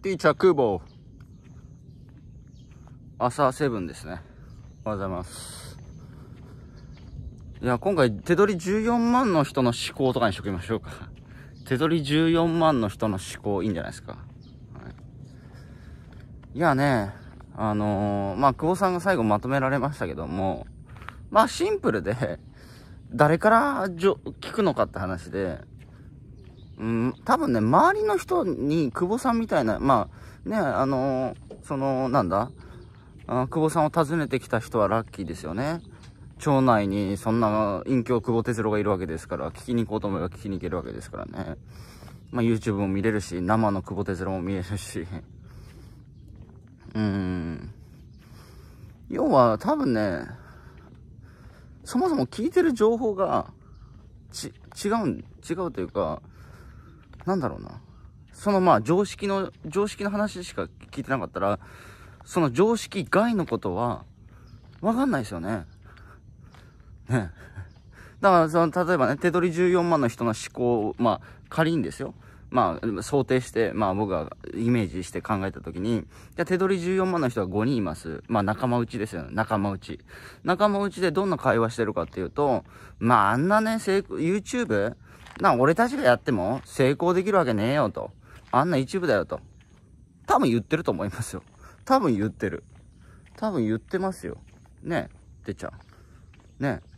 ティーチャー空母。朝セブンですね。おはようございます。いや、今回手取り14万の人の思考とかにしときましょうか。手取り14万の人の思考いいんじゃないですか。はい、いやね、あのー、まあ、久保さんが最後まとめられましたけども、まあ、シンプルで、誰からじょ聞くのかって話で、うん、多分ね、周りの人に久保さんみたいな、まあ、ね、あのー、その、なんだあ、久保さんを訪ねてきた人はラッキーですよね。町内にそんな隠居久保哲郎がいるわけですから、聞きに行こうと思えば聞きに行けるわけですからね。まあ、YouTube も見れるし、生の久保哲郎も見れるし。うん。要は、多分ね、そもそも聞いてる情報が、ち、違う、違うというか、なんだろうな。そのまあ常識の、常識の話しか聞いてなかったら、その常識外のことは、わかんないですよね。ね。だから、その、例えばね、手取り14万の人の思考を、まあ、仮にですよ。まあ、想定して、まあ僕がイメージして考えたときに、じゃ手取り14万の人が5人います。まあ仲間内ですよね。仲間内。仲間内でどんな会話してるかっていうと、まああんなね、YouTube、な、俺たちがやっても成功できるわけねえよと。あんな一部だよと。多分言ってると思いますよ。多分言ってる。多分言ってますよ。ねえ、てちゃん。ねえ。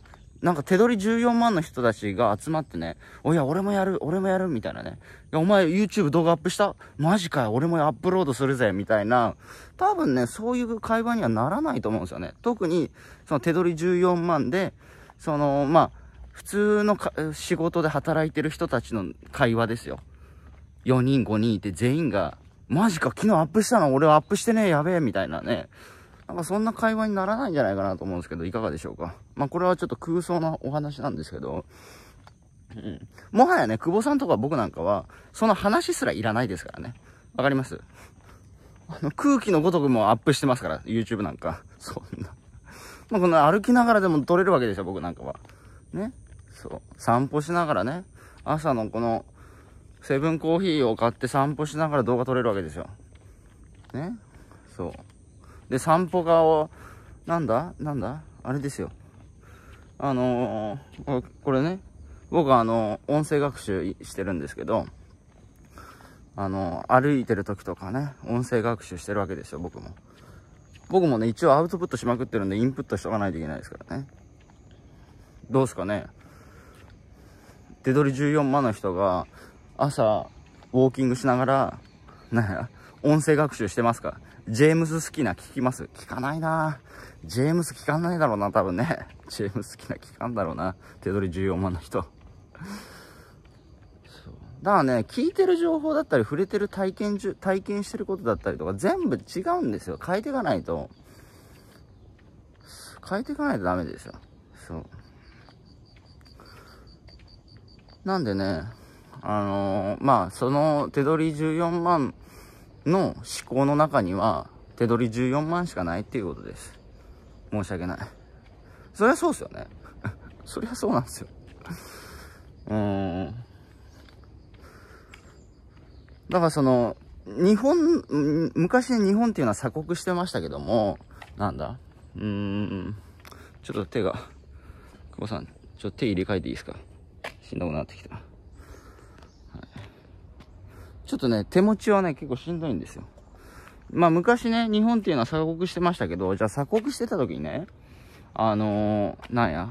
なんか手取り14万の人たちが集まってね、おや、俺もやる、俺もやる、みたいなね。いや、お前 YouTube 動画アップしたマジかよ、俺もアップロードするぜ、みたいな。多分ね、そういう会話にはならないと思うんですよね。特に、その手取り14万で、その、まあ、普通の仕事で働いてる人たちの会話ですよ。4人5人いて全員が、マジか昨日アップしたの俺はアップしてねえやべえみたいなね。なんかそんな会話にならないんじゃないかなと思うんですけど、いかがでしょうか。まあこれはちょっと空想のお話なんですけど、うん、もはやね、久保さんとか僕なんかは、その話すらいらないですからね。わかりますあの空気のごとくもアップしてますから、YouTube なんか。そんな。まあ、この歩きながらでも撮れるわけですよ、僕なんかは。ね。そう、散歩しながらね、朝のこの、セブンコーヒーを買って散歩しながら動画撮れるわけですよ。ねそう。で、散歩側を、なんだなんだあれですよ。あのー、これね、僕はあの音声学習してるんですけど、あの歩いてる時とかね、音声学習してるわけですよ、僕も。僕もね、一応アウトプットしまくってるんで、インプットしとかないといけないですからね。どうすかね手取り14万の人が、朝、ウォーキングしながら、なんや、音声学習してますかジェームス好きな聞きます聞かないなジェームス聞かないだろうな、多分ね。ジェームス好きな聞かんだろうな。手取り14万の人。そうだからね、聞いてる情報だったり、触れてる体験じゅ、体験してることだったりとか、全部違うんですよ。変えていかないと。変えていかないとダメですよ。そう。なんでね、あのー、まあ、その手取り14万の思考の中には、手取り14万しかないっていうことです。申し訳ない。そりゃそうっすよね。そりゃそうなんですよ。うん。だからその、日本、昔日本っていうのは鎖国してましたけども、なんだうーん。ちょっと手が、久保さん、ちょっと手入れ替えていいですかしんどくなってきた、はい、ちょっとね手持ちはね結構しんどいんですよまあ昔ね日本っていうのは鎖国してましたけどじゃあ鎖国してた時にねあのー、なんや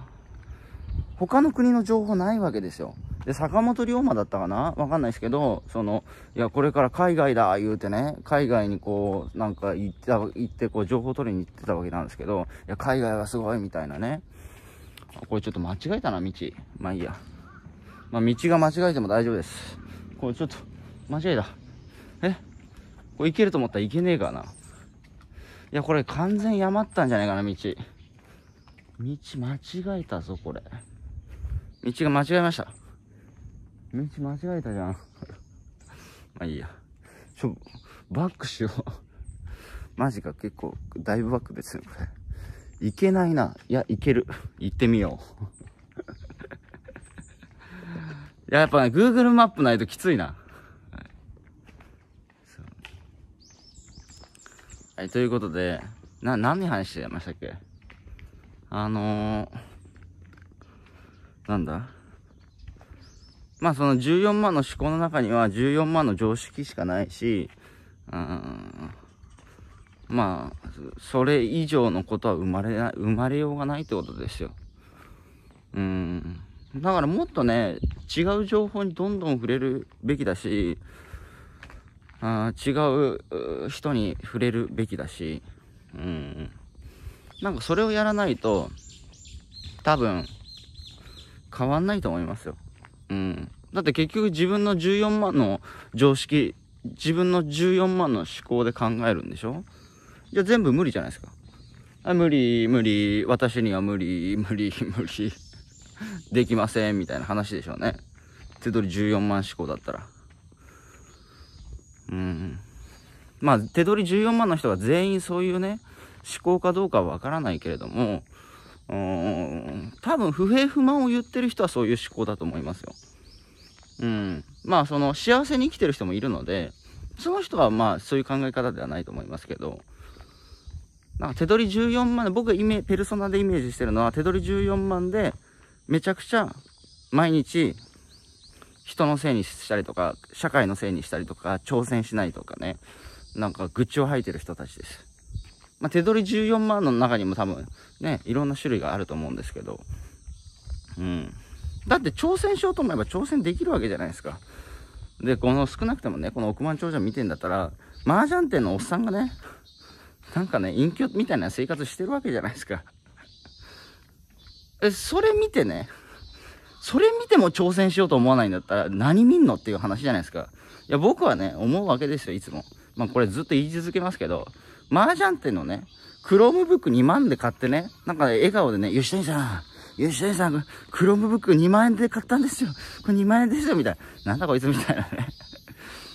他の国の情報ないわけですよで、坂本龍馬だったかなわかんないですけど、その、いや、これから海外だ、言うてね、海外にこう、なんか行った、行って、こう、情報取りに行ってたわけなんですけど、いや、海外はすごい、みたいなね。これちょっと間違えたな、道。まあいいや。まあ、道が間違えても大丈夫です。これちょっと、間違えた。えこれ行けると思ったらいけねえかな。いや、これ完全山ったんじゃないかな、道。道間違えたぞ、これ。道が間違えました。道間違えたじゃん。まあいいや。ちょ、バックしよう。マジか、結構、だいぶバックですよ、これ。いけないな。いや、いける。行ってみよう。や、やっぱね、Google マップないときついな。はい、はい、ということで、な、何話してましたっけあのー、なんだまあその14万の思考の中には14万の常識しかないし、うん、まあ、それ以上のことは生まれな生まれようがないってことですよ。うん。だからもっとね、違う情報にどんどん触れるべきだし、あ違う人に触れるべきだし、うん。なんかそれをやらないと、多分、変わんないと思いますよ。うん。だって結局自分の14万の常識、自分の14万の思考で考えるんでしょじゃあ全部無理じゃないですか。あ無理、無理、私には無理、無理、無理。できませんみたいな話でしょうね手取り14万志向だったらうんまあ手取り14万の人が全員そういうね思考かどうかはわからないけれどもうん多分不平不満を言ってる人はそういう思考だと思いますようんまあその幸せに生きてる人もいるのでその人はまあそういう考え方ではないと思いますけどなんか手取り14万で僕がイメペルソナでイメージしてるのは手取り14万でめちゃくちゃ毎日人のせいにしたりとか、社会のせいにしたりとか、挑戦しないとかね、なんか愚痴を吐いてる人たちです。まあ、手取り14万の中にも多分ね、いろんな種類があると思うんですけど、うん。だって挑戦しようと思えば挑戦できるわけじゃないですか。で、この少なくてもね、この億万長者見てんだったら、麻雀店のおっさんがね、なんかね、隠居みたいな生活してるわけじゃないですか。え、それ見てね、それ見ても挑戦しようと思わないんだったら、何見んのっていう話じゃないですか。いや、僕はね、思うわけですよ、いつも。まあ、これずっと言い続けますけど、麻雀店のね、クロームブック2万で買ってね、なんか、ね、笑顔でね、吉谷さん、吉谷さん、クロームブック2万円で買ったんですよ。これ2万円ですよ、みたいな。なんだこいつみたいなね。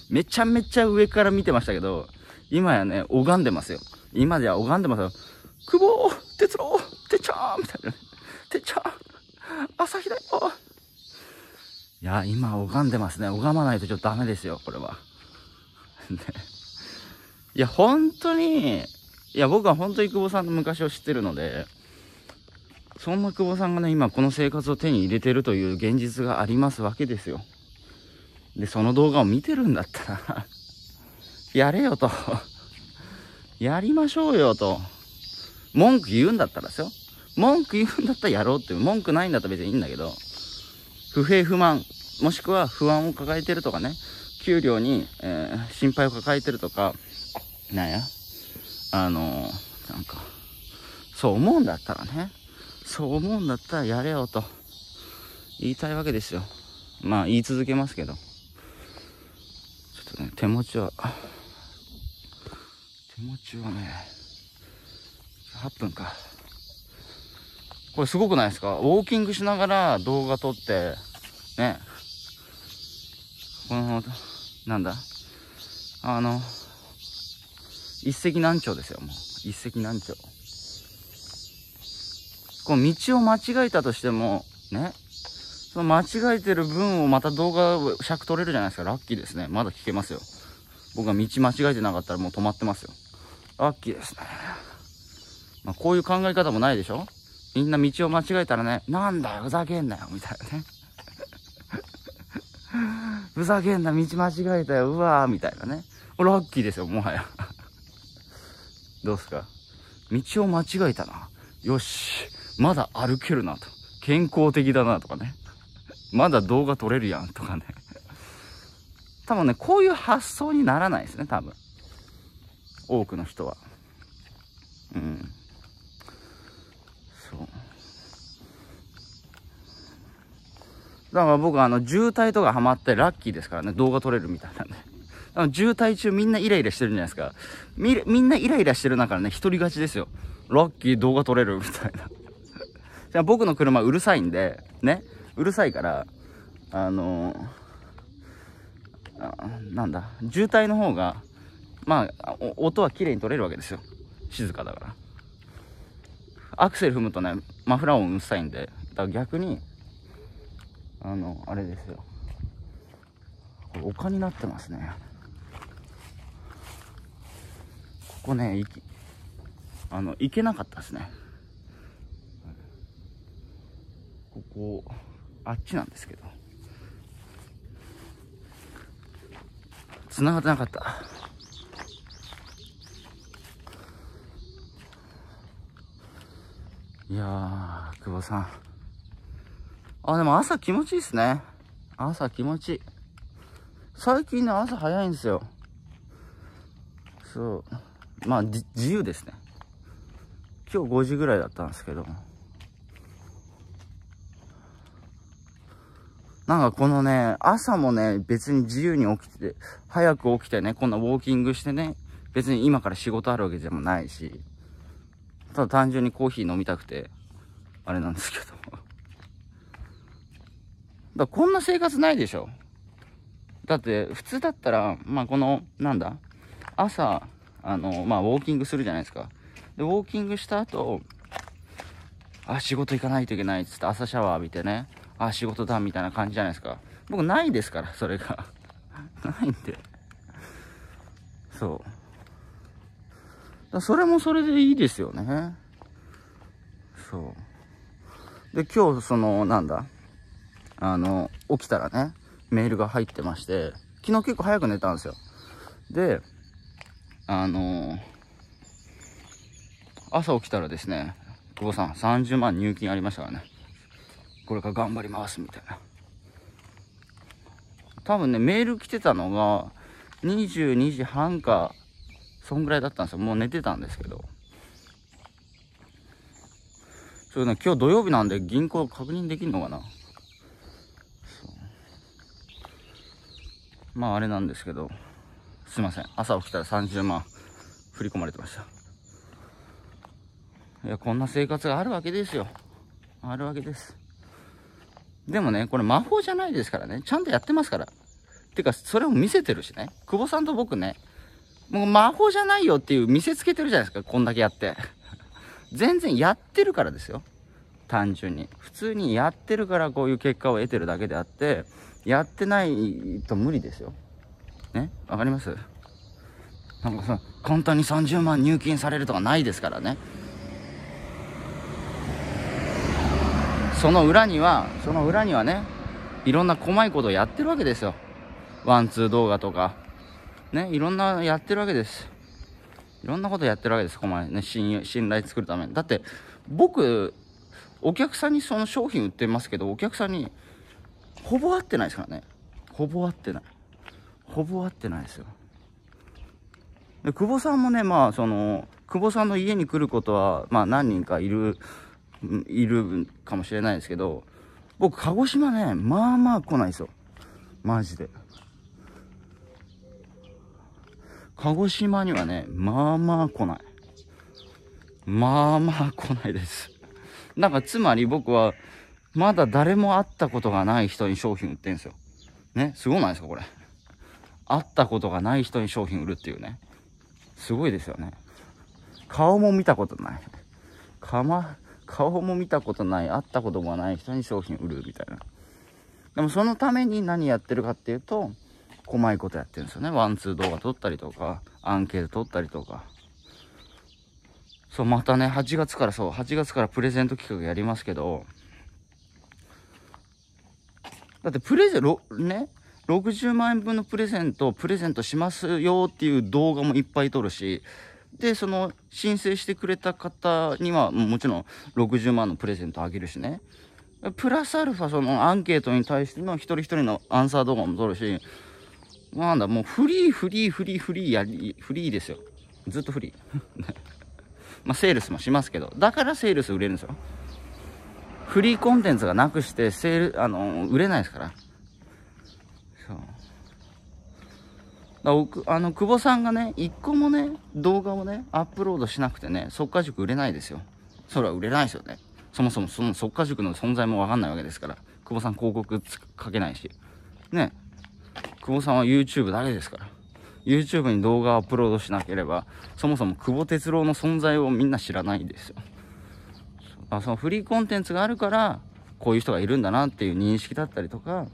めちゃめちゃ上から見てましたけど、今やね、拝んでますよ。今では拝んでますよ。久保、哲郎、てちゃーみたいな。てちゃう。朝日だよ。いや、今拝んでますね。拝まないとちょっとダメですよ、これは。ね。いや、本当に、いや、僕は本当に久保さんの昔を知ってるので、そんな久保さんがね、今この生活を手に入れてるという現実がありますわけですよ。で、その動画を見てるんだったら やれよとやりましょうよと。文句言うんだったらですよ。文句言うんだったらやろうっていう、文句ないんだったら別にいいんだけど、不平不満、もしくは不安を抱えてるとかね、給料に、えー、心配を抱えてるとか、なんや、あのー、なんか、そう思うんだったらね、そう思うんだったらやれよと言いたいわけですよ。まあ言い続けますけど。ちょっとね、手持ちは、手持ちはね、8分か。これすごくないですかウォーキングしながら動画撮って、ね。この、なんだあの、一石何鳥ですよ、もう。一石何鳥。この道を間違えたとしても、ね。その間違えてる分をまた動画尺取れるじゃないですか。ラッキーですね。まだ聞けますよ。僕が道間違えてなかったらもう止まってますよ。ラッキーですね。まあ、こういう考え方もないでしょみんな道を間違えたらね、なんだよ、ふざけんなよ、みたいなね。ふざけんな、道間違えたよ、うわー、みたいなね。ラッキーですよ、もはや。どうすか道を間違えたな。よし、まだ歩けるなと。健康的だなとかね。まだ動画撮れるやんとかね。多分ね、こういう発想にならないですね、多分。多くの人は。うん。だから僕あの、渋滞とかハマってラッキーですからね、動画撮れるみたいなんで。あの、渋滞中みんなイライラしてるんじゃないですか。み、みんなイライラしてる中ね、一人勝ちですよ。ラッキー動画撮れるみたいな。じゃあ僕の車うるさいんで、ね、うるさいから、あのー、あなんだ、渋滞の方が、まあ、音は綺麗に撮れるわけですよ。静かだから。アクセル踏むとね、マフラー音うるさいんで、だから逆に、あのあれですよこれ丘になってますねここね行きあの行けなかったですねここあっちなんですけど繋がってなかったいや久保さんあ、でも朝気持ちいいっすね。朝気持ちいい。最近ね、朝早いんですよ。そう。まあ、自由ですね。今日5時ぐらいだったんですけど。なんかこのね、朝もね、別に自由に起きて、早く起きてね、こんなウォーキングしてね、別に今から仕事あるわけでもないし、ただ単純にコーヒー飲みたくて、あれなんですけど。だこんな生活ないでしょ。だって、普通だったら、まあ、この、なんだ、朝、あの、まあ、ウォーキングするじゃないですか。で、ウォーキングした後、あ、仕事行かないといけないっつって朝シャワー浴びてね、あ、仕事だみたいな感じじゃないですか。僕ないですから、それが。ないんで。そう。だそれもそれでいいですよね。そう。で、今日、その、なんだ。あの、起きたらね、メールが入ってまして、昨日結構早く寝たんですよ。で、あのー、朝起きたらですね、久保さん30万入金ありましたからね。これから頑張ります、みたいな。多分ね、メール来てたのが、22時半か、そんぐらいだったんですよ。もう寝てたんですけど。それね、今日土曜日なんで銀行確認できるのかなまああれなんですけど、すいません。朝起きたら30万振り込まれてました。いや、こんな生活があるわけですよ。あるわけです。でもね、これ魔法じゃないですからね。ちゃんとやってますから。てか、それも見せてるしね。久保さんと僕ね、もう魔法じゃないよっていう見せつけてるじゃないですか。こんだけやって。全然やってるからですよ。単純に。普通にやってるからこういう結果を得てるだけであって、やってないと無理ですよ。ねわかりますなんかさ、簡単に30万入金されるとかないですからね。その裏には、その裏にはね、いろんな細いことをやってるわけですよ。ワンツー動画とか。ね、いろんなやってるわけです。いろんなことやってるわけです、このね、信信頼作るために。だって、僕、お客さんにその商品売ってますけど、お客さんに、ほぼ合ってないですからねほぼ合ってないほぼ合ってないですよで久保さんもねまあその久保さんの家に来ることはまあ何人かいるいるかもしれないですけど僕鹿児島ねまあまあ来ないですよマジで鹿児島にはねまあまあ来ないまあまあ来ないですなんかつまり僕はまだ誰も会ったことがない人に商品売ってんすよ。ね、すごないですか、これ。会ったことがない人に商品売るっていうね。すごいですよね。顔も見たことない。かま、顔も見たことない、会ったこともない人に商品売るみたいな。でもそのために何やってるかっていうと、細いことやってるんですよね。ワンツー動画撮ったりとか、アンケート撮ったりとか。そう、またね、8月からそう、8月からプレゼント企画やりますけど、だってプレゼン、ね、60万円分のプレゼントをプレゼントしますよっていう動画もいっぱい撮るし、で、その申請してくれた方にはもちろん60万のプレゼントあげるしね。プラスアルファそのアンケートに対しての一人一人のアンサー動画も撮るし、なんだ、もうフリーフリーフリーフリーやり、フリーですよ。ずっとフリー。まあセールスもしますけど、だからセールス売れるんですよ。フリーコンテンツがなくしてセール、あの、売れないですから。そう。だあの、久保さんがね、一個もね、動画をね、アップロードしなくてね、即果塾売れないですよ。それは売れないですよね。そもそもその即果塾の存在もわかんないわけですから。久保さん広告かけないし。ね。久保さんは YouTube だけですから。YouTube に動画をアップロードしなければ、そもそも久保哲郎の存在をみんな知らないですよ。あそのフリーコンテンツがあるからこういう人がいるんだなっていう認識だったりとか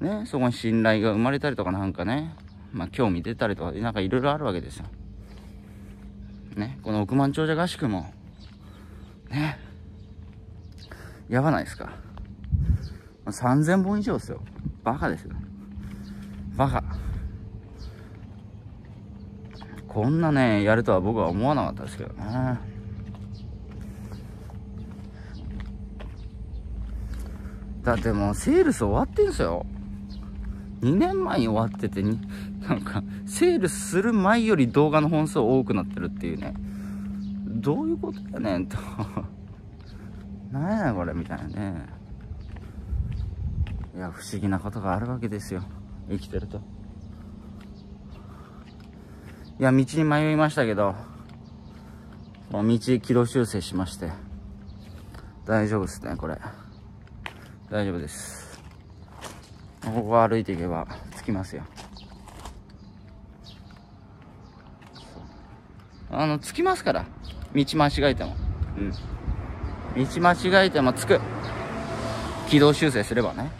ねそこに信頼が生まれたりとか何かねまあ興味出たりとかなんかいろいろあるわけですよ。ねこの億万長者合宿もねやばないですか3000本以上ですよバカですよバカこんなねやるとは僕は思わなかったですけどねだってもうセールス終わってんすよ。2年前に終わっててに、なんか、セールスする前より動画の本数多くなってるっていうね。どういうことやねんと。なんやねんこれみたいなね。いや、不思議なことがあるわけですよ。生きてると。いや、道に迷いましたけど、道軌道修正しまして、大丈夫っすね、これ。大丈夫ですここ歩いていけば着きますよあの着きますから道間違えてもうん道間違えても着く軌道修正すればね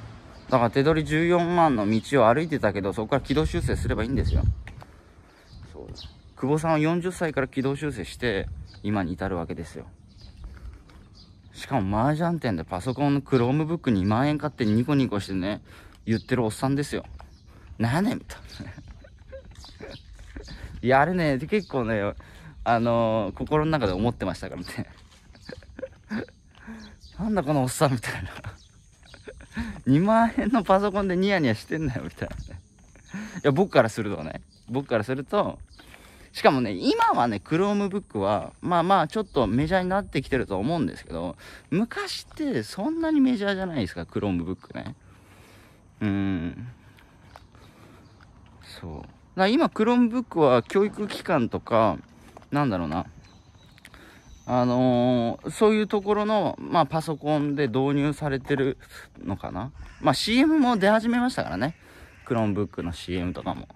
だから手取り14万の道を歩いてたけどそこから軌道修正すればいいんですよそう久保さんは40歳から軌道修正して今に至るわけですよしかも麻雀店でパソコンの Chromebook 2万円買ってニコニコしてね、言ってるおっさんですよ。何年みたいな。い や、あれね、結構ね、あのー、心の中で思ってましたからね。なんだこのおっさんみたいな。2万円のパソコンでニヤニヤしてんなよみたいな。いや、僕からするとね。僕からすると、しかもね、今はね、Chromebook は、まあまあ、ちょっとメジャーになってきてると思うんですけど、昔ってそんなにメジャーじゃないですか、Chromebook ね。うん。そう。だ今、Chromebook は教育機関とか、なんだろうな。あのー、そういうところの、まあ、パソコンで導入されてるのかな。まあ、CM も出始めましたからね。Chromebook の CM とかも。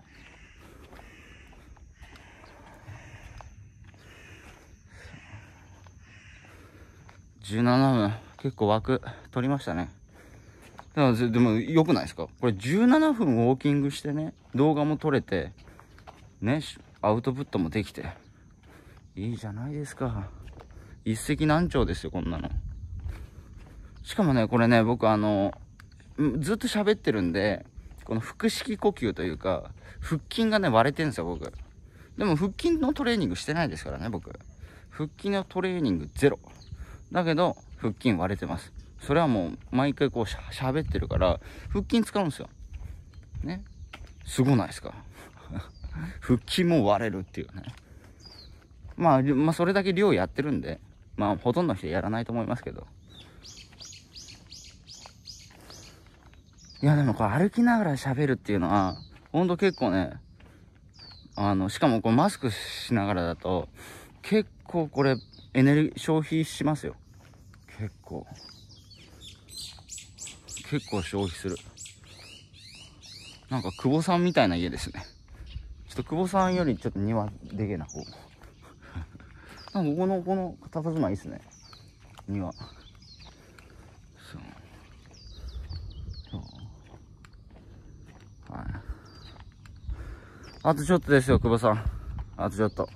17分。結構枠取りましたね。でも良くないですかこれ17分ウォーキングしてね、動画も撮れて、ね、アウトプットもできて。いいじゃないですか。一石何鳥ですよ、こんなの。しかもね、これね、僕あの、ずっと喋ってるんで、この腹式呼吸というか、腹筋がね、割れてるんですよ、僕。でも腹筋のトレーニングしてないですからね、僕。腹筋のトレーニングゼロ。だけど、腹筋割れてます。それはもう、毎回こうしゃ、喋ってるから、腹筋使うんですよ。ね。すごないですか。腹筋も割れるっていうね。まあ、まあ、それだけ量やってるんで、まあ、ほとんどの人やらないと思いますけど。いや、でもこれ歩きながら喋るっていうのは、ほんと結構ね、あの、しかもこうマスクしながらだと、結構これエネルギー消費しますよ結構結構消費するなんか久保さんみたいな家ですねちょっと久保さんよりちょっと庭でけな方 なんかここのこの佇まいいいっすね庭そうそうはいあとちょっとですよ久保さんあとちょっと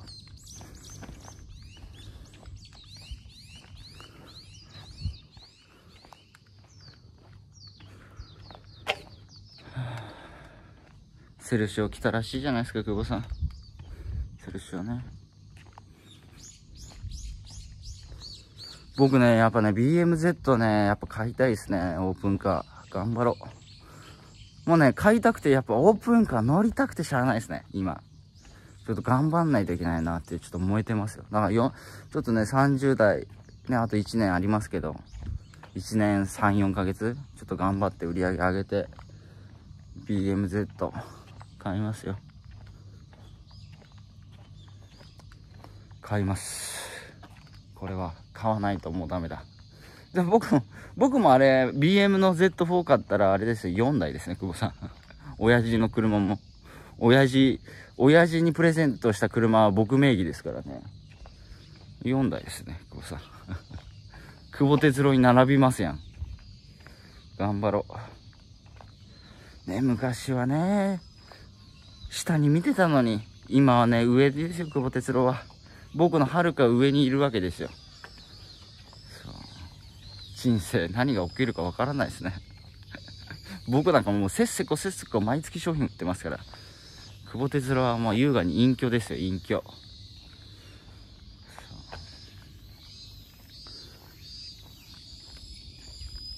セルシオ来たらしいじゃないですか、久保さん。セルシオね。僕ね、やっぱね、BMZ ね、やっぱ買いたいですね、オープンカー。頑張ろう。もうね、買いたくて、やっぱオープンカー乗りたくてしゃあないですね、今。ちょっと頑張んないといけないなって、ちょっと燃えてますよ。だからちょっとね、30代、ね、あと1年ありますけど、1年3、4ヶ月、ちょっと頑張って売り上げ上げて、BMZ。買いますよ買いますこれは買わないともうダメだじゃあ僕も僕もあれ BM の Z4 買ったらあれですよ4台ですね久保さん 親父の車も親父親父にプレゼントした車は僕名義ですからね4台ですね久保さん 久保哲郎に並びますやん頑張ろうね昔はね下に見てたのに、今はね、上ですよ、久保哲郎は。僕のはるか上にいるわけですよ。人生何が起きるかわからないですね。僕なんかもうせっせこせっせこ毎月商品売ってますから。久保哲郎はもう優雅に隠居ですよ、隠居。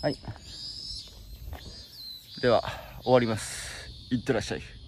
はい。では、終わります。いってらっしゃい。